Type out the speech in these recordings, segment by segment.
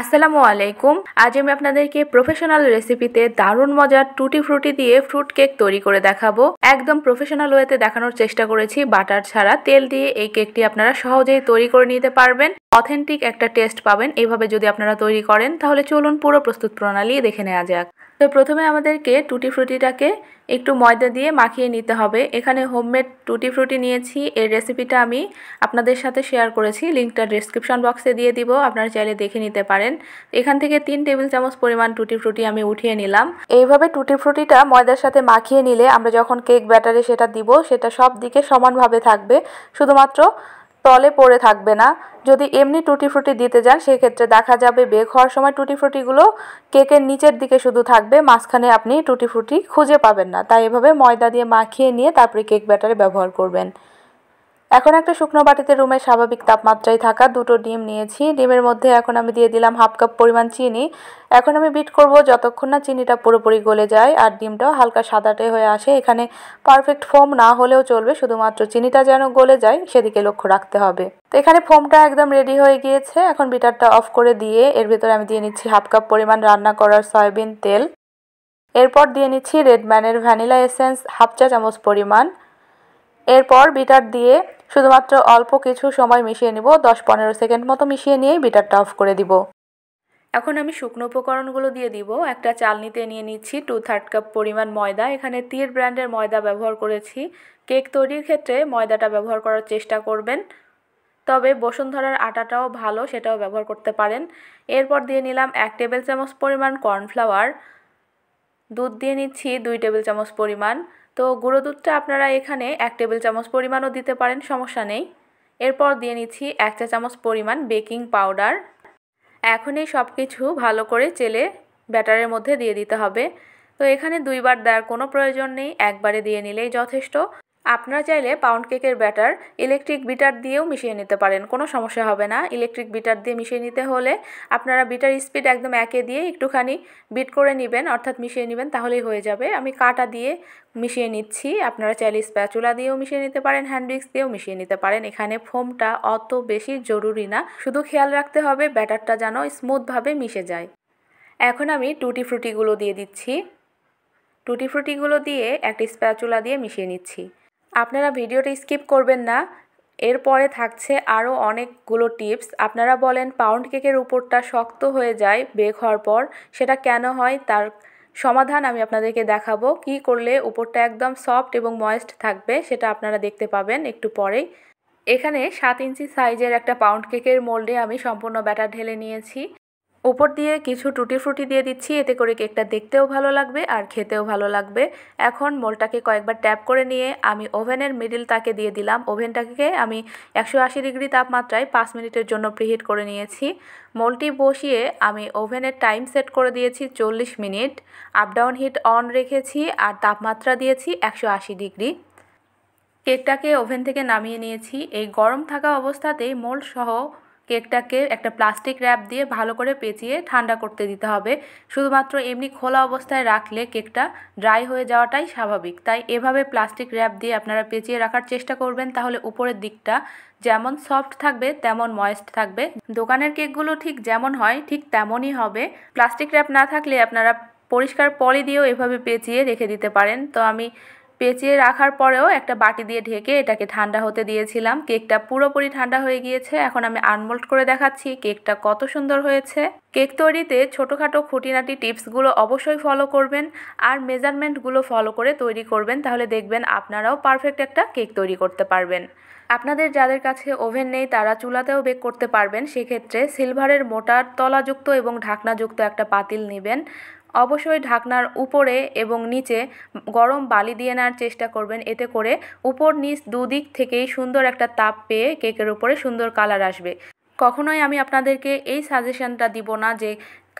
আসসালামু আলাইকুম আজ আমি আপনাদেরকে প্রফেশনাল রেসিপিতে দারুণ মজার টুটি ফ্রুটি দিয়ে ফ্রুট কেক তৈরি করে দেখাবো একদম প্রফেশনাল ওয়েতে দেখানোর চেষ্টা করেছি বাটার ছাড়া তেল দিয়ে এই কেকটি আপনারা সহজেই তৈরি করে নিতে পারবেন অথেন্টিক একটা টেস্ট পাবেন এভাবে যদি আপনারা তৈরি করেন তাহলে চলুন পুরো প্রস্তুত প্রণালী দেখে নেওয়া যাক তো প্রথমে আমাদেরকে টুটি ফ্রুটিটাকে একটু ময়দা দিয়ে মাখিয়ে নিতে হবে এখানে হোমমেড টুটি ফ্রুটি নিয়েছি এর রেসিপিটা আমি আপনাদের সাথে শেয়ার করেছি লিঙ্কটা ডিসক্রিপশন বক্সে দিয়ে দিব আপনারা চাইলে দেখে নিতে পারেন এখান থেকে তিন টেবিল চামচ পরিমাণ টুটি ফ্রুটি আমি উঠিয়ে নিলাম এইভাবে টুটি ফ্রুটিটা ময়দার সাথে মাখিয়ে নিলে আমরা যখন কেক ব্যাটারে সেটা দিব সেটা সব দিকে সমানভাবে থাকবে শুধুমাত্র তলে পড়ে থাকবে না যদি এমনি টুটি ফ্রুটি দিতে যান সেক্ষেত্রে দেখা যাবে বেক হওয়ার সময় টুটি ফ্রুটিগুলো কেকের নিচের দিকে শুধু থাকবে মাঝখানে আপনি টুটি ফ্রুটি খুঁজে পাবেন না তাই এভাবে ময়দা দিয়ে মাখিয়ে নিয়ে তারপরে কেক ব্যাটারে ব্যবহার করবেন এখন একটা শুকনো বাটিতে রুমের স্বাভাবিক তাপমাত্রায় থাকা দুটো ডিম নিয়েছি ডিমের মধ্যে এখন আমি দিয়ে দিলাম হাফ কাপ পরিমাণ চিনি এখন আমি বিট করব যতক্ষণ না চিনিটা পুরোপুরি গলে যায় আর ডিমটাও হালকা সাদাটে হয়ে আসে এখানে পারফেক্ট ফোম না হলেও চলবে শুধুমাত্র চিনিটা যেন গলে যায় সেদিকে লক্ষ্য রাখতে হবে তো এখানে ফোমটা একদম রেডি হয়ে গিয়েছে এখন বিটারটা অফ করে দিয়ে এর ভেতরে আমি দিয়ে নিচ্ছি হাফ কাপ পরিমাণ রান্না করার সয়াবিন তেল এরপর দিয়ে নিচ্ছি রেডম্যানের ভ্যানিলা এসেন্স হাফ চা চামচ পরিমাণ এরপর বিটার দিয়ে শুধুমাত্র অল্প কিছু সময় মিশিয়ে নিব দশ পনেরো সেকেন্ড মতো মিশিয়ে নিয়েই বিটারটা অফ করে দিব এখন আমি শুকনো উপকরণগুলো দিয়ে দিব একটা চালনিতে নিয়ে নিচ্ছি টু থার্ড কাপ পরিমাণ ময়দা এখানে তীর ব্র্যান্ডের ময়দা ব্যবহার করেছি কেক তৈরির ক্ষেত্রে ময়দাটা ব্যবহার করার চেষ্টা করবেন তবে বসুন্ধরার আটাটাও ভালো সেটাও ব্যবহার করতে পারেন এরপর দিয়ে নিলাম এক টেবিল চামচ পরিমাণ কর্নফ্লাওয়ার দুধ দিয়ে নিচ্ছি দুই টেবিল চামচ পরিমাণ তো গুঁড়ো দুধটা আপনারা এখানে এক টেবিল চামচ পরিমাণও দিতে পারেন সমস্যা নেই এরপর দিয়ে নিচ্ছি এক চা চামচ পরিমাণ বেকিং পাউডার এখনই সব কিছু ভালো করে চেলে ব্যাটারের মধ্যে দিয়ে দিতে হবে তো এখানে দুইবার দেওয়ার কোনো প্রয়োজন নেই একবারে দিয়ে নিলেই যথেষ্ট আপনারা চাইলে পাউন্ড কেকের ব্যাটার ইলেকট্রিক বিটার দিয়েও মিশিয়ে নিতে পারেন কোনো সমস্যা হবে না ইলেকট্রিক বিটার দিয়ে মিশিয়ে নিতে হলে আপনারা বিটার স্পিড একদম একে দিয়ে একটুখানি বিট করে নেবেন অর্থাৎ মিশিয়ে নেবেন তাহলেই হয়ে যাবে আমি কাটা দিয়ে মিশিয়ে নিচ্ছি আপনারা চাইলে স্প্যাচুলা দিয়েও মিশিয়ে নিতে পারেন হ্যান্ড দিয়েও মিশিয়ে নিতে পারেন এখানে ফোমটা অত বেশি জরুরি না শুধু খেয়াল রাখতে হবে ব্যাটারটা যেন স্মুথভাবে মিশে যায় এখন আমি টুটি ফ্রুটিগুলো দিয়ে দিচ্ছি টুটি ফ্রুটিগুলো দিয়ে একটি স্প্যাচুলা দিয়ে মিশিয়ে নিচ্ছি আপনারা ভিডিওটি স্কিপ করবেন না এরপরে থাকছে আরও অনেকগুলো টিপস আপনারা বলেন পাউন্ড কেকের উপরটা শক্ত হয়ে যায় বেক হওয়ার পর সেটা কেন হয় তার সমাধান আমি আপনাদেরকে দেখাবো কি করলে উপরটা একদম সফট এবং ময়েস্ট থাকবে সেটা আপনারা দেখতে পাবেন একটু পরেই এখানে সাত ইঞ্চি সাইজের একটা পাউন্ড কেকের মোল্ডে আমি সম্পূর্ণ ব্যাটার ঢেলে নিয়েছি উপর দিয়ে কিছু টুটি ফ্রুটি দিয়ে দিচ্ছি এতে করে কেকটা দেখতেও ভালো লাগবে আর খেতেও ভালো লাগবে এখন মোলটাকে কয়েকবার ট্যাপ করে নিয়ে আমি ওভেনের মিডিল তাকে দিয়ে দিলাম ওভেনটাকে আমি একশো আশি ডিগ্রি তাপমাত্রায় পাঁচ মিনিটের জন্য প্রিহিট করে নিয়েছি মোলটি বসিয়ে আমি ওভেনের টাইম সেট করে দিয়েছি চল্লিশ minute up down heat on রেখেছি আর তাপমাত্রা দিয়েছি একশো আশি ডিগ্রি কেকটাকে ওভেন থেকে নামিয়ে নিয়েছি এই গরম থাকা অবস্থাতেই মোল সহ কেকটাকে একটা প্লাস্টিক র্যাপ দিয়ে ভালো করে পেঁচিয়ে ঠান্ডা করতে দিতে হবে শুধুমাত্র এমনি খোলা অবস্থায় রাখলে কেকটা ড্রাই হয়ে যাওয়াটাই স্বাভাবিক তাই এভাবে প্লাস্টিক র্যাপ দিয়ে আপনারা পেঁচিয়ে রাখার চেষ্টা করবেন তাহলে উপরের দিকটা যেমন সফট থাকবে তেমন ময়েস্ট থাকবে দোকানের কেকগুলো ঠিক যেমন হয় ঠিক তেমনই হবে প্লাস্টিক র্যাপ না থাকলে আপনারা পরিষ্কার পলি দিয়েও এভাবে পেঁচিয়ে রেখে দিতে পারেন তো আমি পেঁচিয়ে রাখার পরেও একটা বাটি দিয়ে ঢেকে এটাকে ঠান্ডা হতে দিয়েছিলাম কেকটা পুরোপুরি ঠান্ডা হয়ে গিয়েছে এখন আমি আনমোল্ড করে দেখাচ্ছি কেকটা কত সুন্দর হয়েছে কেক তৈরিতে ছোটোখাটো খুঁটিনাটি টিপসগুলো অবশ্যই ফলো করবেন আর মেজারমেন্টগুলো ফলো করে তৈরি করবেন তাহলে দেখবেন আপনারাও পারফেক্ট একটা কেক তৈরি করতে পারবেন আপনাদের যাদের কাছে ওভেন নেই তারা চুলাতেও বেক করতে পারবেন সেক্ষেত্রে সিলভারের মোটার তলাযুক্ত এবং ঢাকনাযুক্ত একটা পাতিল নেবেন অবশ্যই ঢাকনার উপরে এবং নিচে গরম বালি দিয়ে নেওয়ার চেষ্টা করবেন এতে করে উপর নিচ দুদিক থেকেই সুন্দর একটা তাপ পেয়ে কেকের উপরে সুন্দর কালার আসবে কখনোই আমি আপনাদেরকে এই সাজেশনটা দিব না যে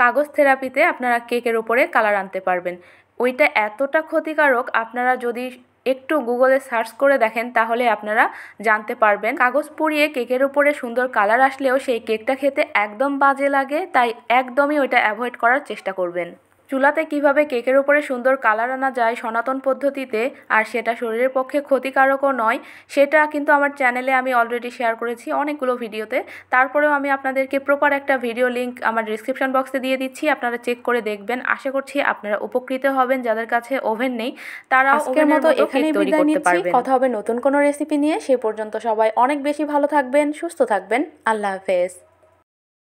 কাগজ থেরাপিতে আপনারা কেকের উপরে কালার আনতে পারবেন ওইটা এতটা ক্ষতিকারক আপনারা যদি একটু গুগলে সার্চ করে দেখেন তাহলে আপনারা জানতে পারবেন কাগজ পুড়িয়ে কেকের উপরে সুন্দর কালার আসলেও সেই কেকটা খেতে একদম বাজে লাগে তাই একদমই ওইটা অ্যাভয়েড করার চেষ্টা করবেন চুলাতে কিভাবে কেকের উপরে সুন্দর কালার আনা যায় সনাতন পদ্ধতিতে আর সেটা শরীরের পক্ষে ক্ষতিকারকও নয় সেটা কিন্তু আমার চ্যানেলে আমি অলরেডি শেয়ার করেছি অনেকগুলো ভিডিওতে তারপরেও আমি আপনাদেরকে প্রপার একটা ভিডিও লিঙ্ক আমার ডিসক্রিপশন বক্সে দিয়ে দিচ্ছি আপনারা চেক করে দেখবেন আশা করছি আপনারা উপকৃত হবেন যাদের কাছে ওভেন নেই তারা আজকের মতো এখানে বিদায় নিচ্ছি কথা হবে নতুন কোনো রেসিপি নিয়ে সে পর্যন্ত সবাই অনেক বেশি ভালো থাকবেন সুস্থ থাকবেন আল্লাহ হাফেজ